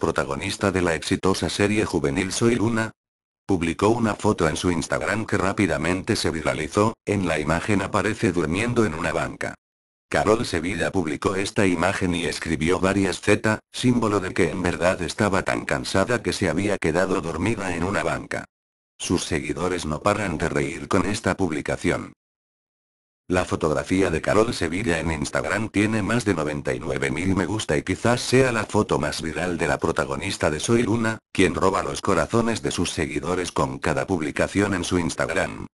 protagonista de la exitosa serie juvenil Soy Luna, publicó una foto en su Instagram que rápidamente se viralizó, en la imagen aparece durmiendo en una banca. Carol Sevilla publicó esta imagen y escribió varias Z, símbolo de que en verdad estaba tan cansada que se había quedado dormida en una banca. Sus seguidores no paran de reír con esta publicación. La fotografía de Carol Sevilla en Instagram tiene más de 99.000 me gusta y quizás sea la foto más viral de la protagonista de Soy Luna, quien roba los corazones de sus seguidores con cada publicación en su Instagram.